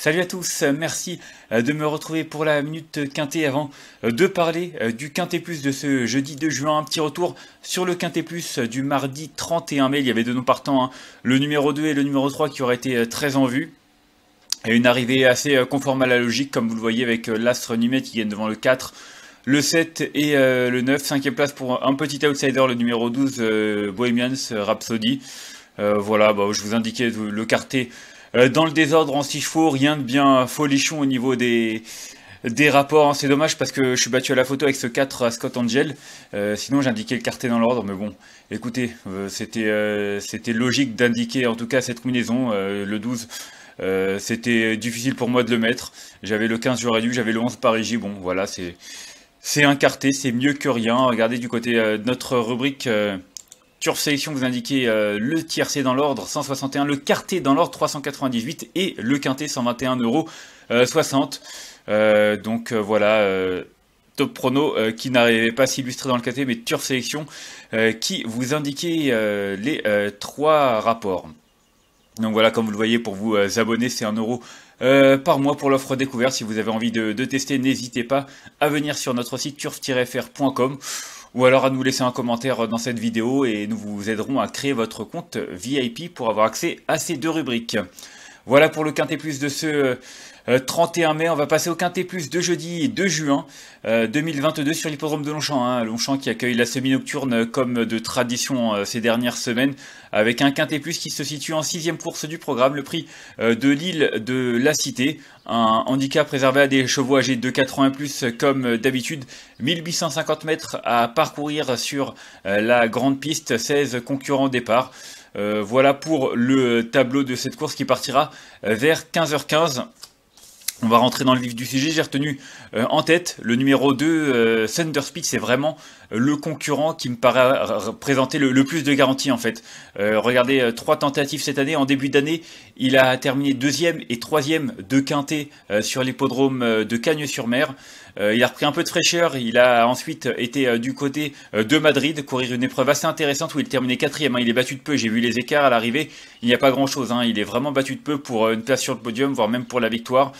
Salut à tous, merci euh, de me retrouver pour la minute Quintée avant euh, de parler euh, du quintet plus de ce jeudi 2 juin. Un petit retour sur le quintet plus du mardi 31 mai. Il y avait deux noms partants, hein. le numéro 2 et le numéro 3 qui auraient été très en vue. Et une arrivée assez conforme à la logique, comme vous le voyez avec l'Astre Numé qui gagne devant le 4, le 7 et le 9. Cinquième place pour un petit outsider, le numéro 12, Bohemians Rhapsody. voilà, bah, je vous indiquais le quartet euh, dans le désordre en six chevaux, rien de bien folichon au niveau des, des rapports. Hein. C'est dommage parce que je suis battu à la photo avec ce 4 à euh, Scott Angel. Euh, sinon, j'indiquais le quartet dans l'ordre. Mais bon, écoutez, c'était logique d'indiquer en tout cas cette combinaison, le 12. c'était difficile pour moi de le mettre. J'avais le 15, j'aurais dû. J'avais le 11 Paris-J. Bon, voilà, c'est c'est un quartet, c'est mieux que rien. Regardez du côté de notre rubrique Turf sélection, vous indiquez euh, le tiercé dans l'ordre 161, le quarté dans l'ordre 398 et le quinté 121 euros 60. Euh, euh, donc voilà, top prono qui n'arrivait pas à s'illustrer dans le quarté, mais Turf sélection qui vous indiquait les trois rapports. Donc voilà, comme vous le voyez, pour vous abonner, c'est un euro par mois pour l'offre découverte. Si vous avez envie de, de tester, n'hésitez pas à venir sur notre site turf-fr.com ou alors à nous laisser un commentaire dans cette vidéo et nous vous aiderons à créer votre compte VIP pour avoir accès à ces deux rubriques. Voilà pour le Quintet Plus de ce 31 euh, mai. On va passer au Quintet Plus de jeudi et 2 juin 2022 euh, sur l'hippodrome de Longchamp. Hein. Longchamp qui accueille la semi-nocturne comme de tradition euh, ces dernières semaines avec un Quintet Plus qui se situe en sixième course du programme. Le prix de l'île de la Cité. Un handicap réservé à des chevaux âgés de 4 ans et plus comme d'habitude. 1850 mètres à parcourir sur la grande piste. 16 concurrents départ. voilà pour le tableau de cette course qui partira vers 15h15. On va rentrer dans le vif du sujet. J'ai retenu euh, en tête le numéro 2, euh, Thunder C'est vraiment euh, le concurrent qui me paraît euh, présenter le, plus de garanties en fait. regardez, trois tentatives cette année. En début d'année, il a terminé deuxième et troisième de quintet sur l'hippodrome de Cagnes-sur-Mer. il a repris un peu de fraîcheur. Il a ensuite été du côté de Madrid courir une épreuve assez intéressante où il terminait quatrième. Hein. Il est battu de peu. J'ai vu les écarts à l'arrivée. Il n'y a pas grand-chose. Hein. Il est vraiment battu de peu pour une place sur le podium, voire même pour la victoire.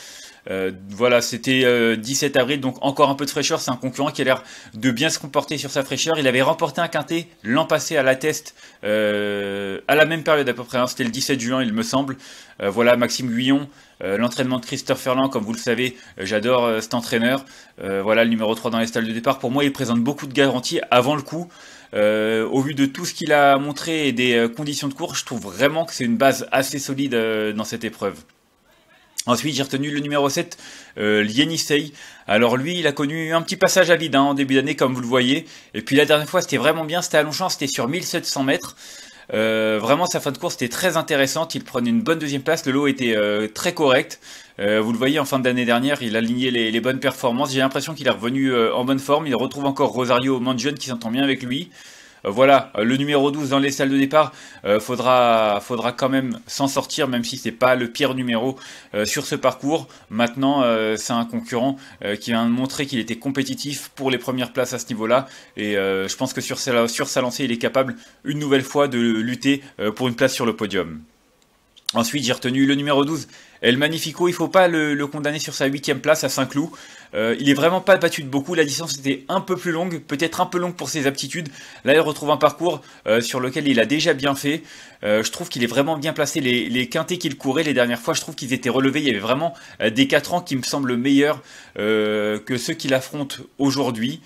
Euh, voilà, c'était 17 euh, avril, donc encore un peu de fraîcheur. C'est un concurrent qui a l'air de bien se comporter sur sa fraîcheur. Il avait remporté un quintet l'an passé à la test, euh, à la même période à peu près. Hein. c'était le 17 juin, il me semble. voilà, Maxime Guyon, l'entraînement de Christophe Ferland, comme vous le savez, j'adore cet entraîneur. voilà, le numéro 3 dans les stalles de départ. Pour moi, il présente beaucoup de garanties avant le coup. au vu de tout ce qu'il a montré et des conditions de course, je trouve vraiment que c'est une base assez solide dans cette épreuve. Ensuite, j'ai retenu le numéro 7, euh, Yenisei. Alors lui, il a connu un petit passage à vide en début d'année, comme vous le voyez. Et puis la dernière fois, c'était vraiment bien, c'était à Longchamp, c'était sur 1700 mètres. Euh, vraiment, sa fin de course était très intéressante. Il prenait une bonne deuxième place. Le lot était euh, très correct. Euh, vous le voyez, en fin d'année dernière, il aligné les, les bonnes performances. J'ai l'impression qu'il est revenu en bonne forme. Il retrouve encore Rosario Mangione qui s'entend bien avec lui. Euh, voilà, euh, le numéro 12 dans les salles de départ, euh, faudra, faudra quand même s'en sortir, même si ce n'est pas le pire numéro sur ce parcours. Maintenant, c'est un concurrent qui vient de montrer qu'il était compétitif pour les premières places à ce niveau-là, et je pense que sur sa lancée, il est capable une nouvelle fois de lutter pour une place sur le podium. Ensuite, j'ai retenu le numéro 12, El Magnifico. Il ne faut pas le, condamner sur sa 8 huitième place à Saint-Cloud. Euh, il est vraiment pas battu de beaucoup. La distance était un peu plus longue, peut-être un peu longue pour ses aptitudes. Là, il retrouve un parcours euh, sur lequel il a déjà bien fait. Euh, je trouve qu'il est vraiment bien placé. Les, les quintés qu'il courait les dernières fois, je trouve qu'ils étaient relevés. Il y avait vraiment des 4 ans qui me semblent meilleurs que ceux qu'il affronte aujourd'hui.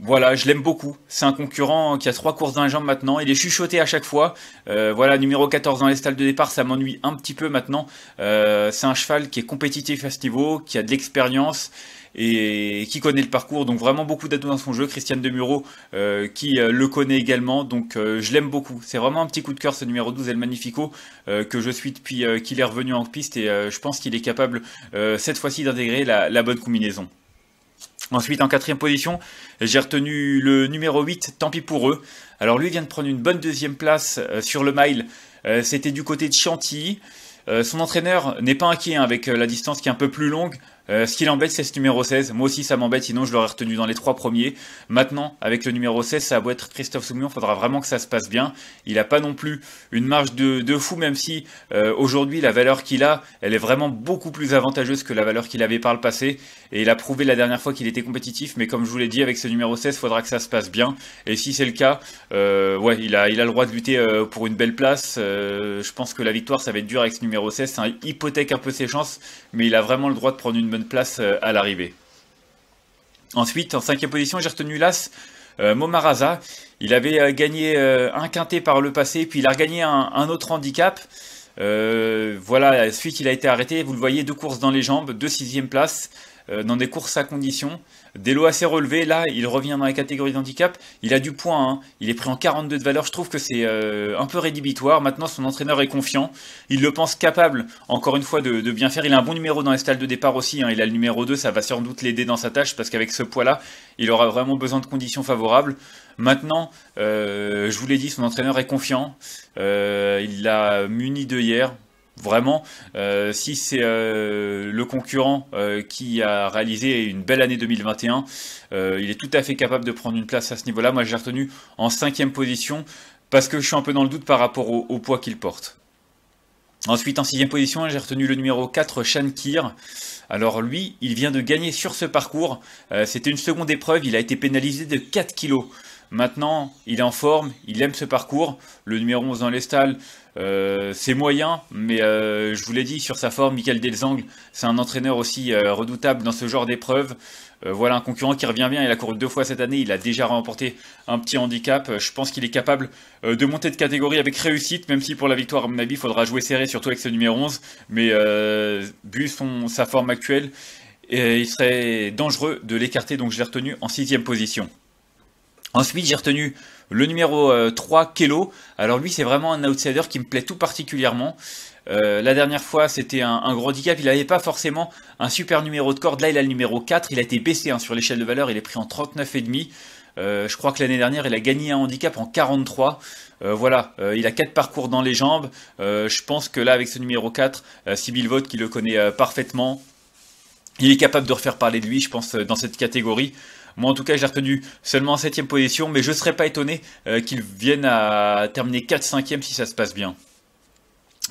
Voilà, je l'aime beaucoup. C'est un concurrent qui a trois courses dans les jambes maintenant. Il est chuchoté à chaque fois. Euh, voilà, numéro 14 dans les stalles de départ, ça m'ennuie un petit peu maintenant. Euh, c'est un cheval qui est compétitif à ce niveau, qui a de l'expérience et qui connaît le parcours. Donc vraiment beaucoup d'atouts dans son jeu. Christiane Demuro euh, qui euh, le connaît également. Donc je l'aime beaucoup. C'est vraiment un petit coup de cœur ce numéro 12 El Magnifico que je suis depuis qu'il est revenu en piste et je pense qu'il est capable cette fois-ci d'intégrer la bonne combinaison. Ensuite, en quatrième position, j'ai retenu le numéro 8, tant pis pour eux. Alors lui vient de prendre une bonne deuxième place euh, sur le mile. Euh, c'était du côté de Chantilly. Euh, son entraîneur n'est pas inquiet hein, avec la distance qui est un peu plus longue. Euh, ce qui l'embête, c'est ce numéro 16. Moi aussi, ça m'embête, sinon je l'aurais retenu dans les trois premiers. Maintenant, avec le numéro 16, ça va être Christophe Soumillon. Faudra vraiment que ça se passe bien. Il n'a pas non plus une marge de, de fou, même si euh, aujourd'hui, la valeur qu'il a, elle est vraiment beaucoup plus avantageuse que la valeur qu'il avait par le passé. Et il a prouvé la dernière fois qu'il était compétitif. Mais comme je vous l'ai dit, avec ce numéro 16, faudra que ça se passe bien. Et si c'est le cas, euh, ouais, il a, il a le droit de lutter pour une belle place. je pense que la victoire, ça va être dur avec ce numéro 16. Ça hypothèque un peu ses chances, mais il a vraiment le droit de prendre une place euh, à l'arrivée. Ensuite, en cinquième position, j'ai retenu l'As euh, Momaraza. Il avait euh, gagné un quintet par le passé, puis il a regagné un, autre handicap. voilà, suite il a été arrêté. Vous le voyez, deux courses dans les jambes, deux sixième place dans des courses à condition. Des lots assez relevés, là, il revient dans la catégorie handicap, il a du point, hein. il est pris en 42 de valeur, je trouve que c'est euh, un peu rédhibitoire, maintenant son entraîneur est confiant, il le pense capable, encore une fois, de, bien faire, il a un bon numéro dans les stalles de départ aussi, hein. il a le numéro 2, ça va sans doute l'aider dans sa tâche, parce qu'avec ce poids-là, il aura vraiment besoin de conditions favorables. Maintenant, euh, je vous l'ai dit, son entraîneur est confiant, euh, il l'a muni de hier, Vraiment, euh, si c'est euh, le concurrent euh, qui a réalisé une belle année 2021, il est tout à fait capable de prendre une place à ce niveau-là. Moi, j'ai retenu en cinquième position parce que je suis un peu dans le doute par rapport au, poids qu'il porte. Ensuite, en sixième position, j'ai retenu le numéro 4, Shankir. Alors lui, il vient de gagner sur ce parcours. C'était une seconde épreuve, il a été pénalisé de 4 kilos. Maintenant, il est en forme, il aime ce parcours. Le numéro 11 dans les stalles, euh, c'est moyen, mais euh, je vous l'ai dit, sur sa forme, Michael Delzang, c'est un entraîneur aussi euh, redoutable dans ce genre d'épreuve. voilà un concurrent qui revient bien, il a couru deux fois cette année, il a déjà remporté un petit handicap. Je pense qu'il est capable de monter de catégorie avec réussite, même si pour la victoire, à il faudra jouer serré, surtout avec ce numéro 11. Mais vu sa forme actuelle, il serait dangereux de l'écarter, donc je l'ai retenu en sixième position. Ensuite, j'ai retenu le numéro 3, euh, Kelo. Alors lui, c'est vraiment un outsider qui me plaît tout particulièrement. Euh, la dernière fois, c'était un, gros handicap. Il n'avait pas forcément un super numéro de corde. Là, il a le numéro 4. Il a été baissé hein, sur l'échelle de valeur. Il est pris en 39,5. Euh, je crois que l'année dernière, il a gagné un handicap en 43. voilà, il a 4 parcours dans les jambes. je pense que là, avec ce numéro 4, Sibyl Vote qui le connaît parfaitement, il est capable de refaire parler de lui, je pense, dans cette catégorie. Moi, en tout cas, j'ai retenu seulement en 7ème position, mais je ne serais pas étonné euh, qu'il vienne à terminer 4 5 e si ça se passe bien.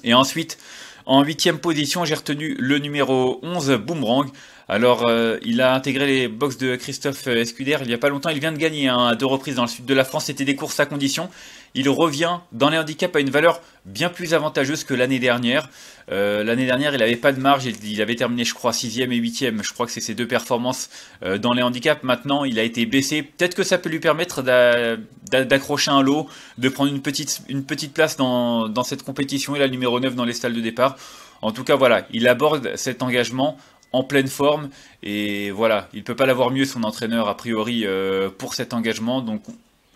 Et ensuite, en 8ème position, j'ai retenu le numéro 11, Boomerang. Alors, euh, il a intégré les box de Christophe euh, Escuder il n'y a pas longtemps. Il vient de gagner hein, à deux reprises dans le sud de la France. C'était des courses à condition. Il revient dans les handicaps à une valeur bien plus avantageuse que l'année dernière. Euh, l'année dernière, il n'avait pas de marge, il, avait terminé, je crois, 6 e et 8 e Je crois que c'est ses deux performances euh, dans les handicaps. Maintenant, il a été baissé. Peut-être que ça peut lui permettre d'accrocher un lot, de prendre une petite, place dans, cette compétition. Il la numéro 9 dans les stalles de départ. En tout cas, voilà, il aborde cet engagement en pleine forme. Et voilà, il ne peut pas l'avoir mieux son entraîneur, a priori, euh, pour cet engagement. Donc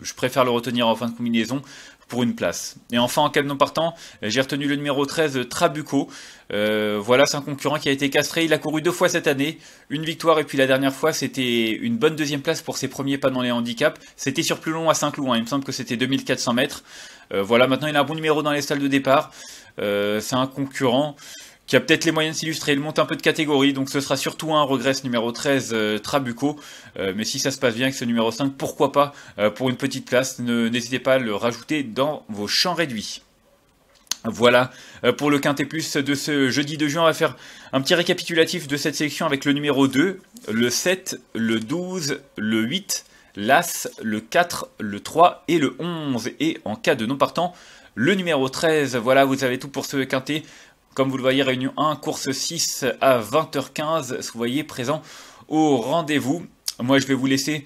je préfère le retenir en fin de combinaison pour une place. Et enfin, en cas de non partant, j'ai retenu le numéro 13, Trabuco. Euh, voilà, c'est un concurrent qui a été castré. Il a couru deux fois cette année, une victoire et puis la dernière fois, c'était une bonne deuxième place pour ses premiers pas dans les handicaps. C'était sur plus long à Saint-Cloud, hein. il me semble que c'était 2400 mètres. Euh, voilà, maintenant il a un bon numéro dans les salles de départ. Euh, c'est un concurrent qui a peut-être les moyens de s'illustrer. Il monte un peu de catégorie, donc ce sera surtout un regret numéro 13 euh, Trabuco. Euh, mais si ça se passe bien avec ce numéro 5, pourquoi pas euh, pour une petite place N'hésitez pas à le rajouter dans vos champs réduits. Voilà pour le Quintet Plus de ce jeudi 2 juin. On va faire un petit récapitulatif de cette sélection avec le numéro 2, le 7, le 12, le 8, l'As, le 4, le 3 et le 11. Et en cas de non partant, le numéro 13. Voilà, vous avez tout pour ce quintet. Comme vous le voyez, réunion 1, course 6 à 20h15, Vous voyez, présent au rendez-vous. Moi, je vais vous laisser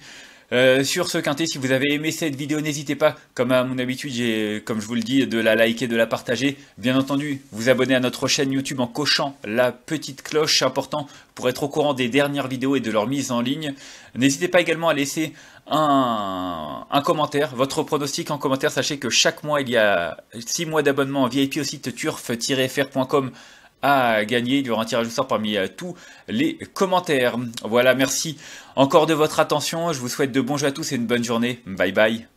euh, sur ce quintet, si vous avez aimé cette vidéo, n'hésitez pas, comme à mon habitude, j'ai, comme je vous le dis, de la liker, de la partager. Bien entendu, vous abonner à notre chaîne YouTube en cochant la petite cloche, important pour être au courant des dernières vidéos et de leur mise en ligne. N'hésitez pas également à laisser un, un, commentaire, votre pronostic en commentaire. Sachez que chaque mois, il y a 6 mois d'abonnement en VIP au site turf-fr.com à gagner. Il y aura un tirage sort parmi euh, tous les commentaires. Voilà, merci encore de votre attention. Je vous souhaite de bons jeux à tous et une bonne journée. Bye bye.